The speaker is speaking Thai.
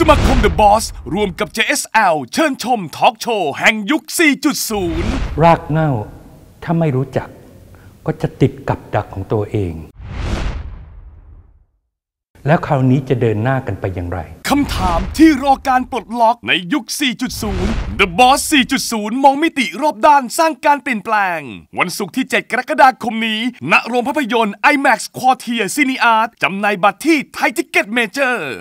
สมาคมเดอะบอสรวมกับ JSL เชิญชมทอล์กโชว์แห่งยุค 4.0 รากเน่า ถ้าไม่รู้จักก็จะติดกับดักของตัวเอง แล้วคราวนี้จะเดินหน้ากันไปอย่างไรคำถามที่รอการปลดล็อกในยุค 4.0 The Boss 4.0 มองมิติรอบด้านสร้างการเปลี่ยนแปลง วันศุกร์ที่ 7 กรกฎาคมนี้ ณโรงภาพยนตร์ IMAX Quartier Cineart จำหน่ายบัตรที่ไทยทิกเก็ตเมเจอร์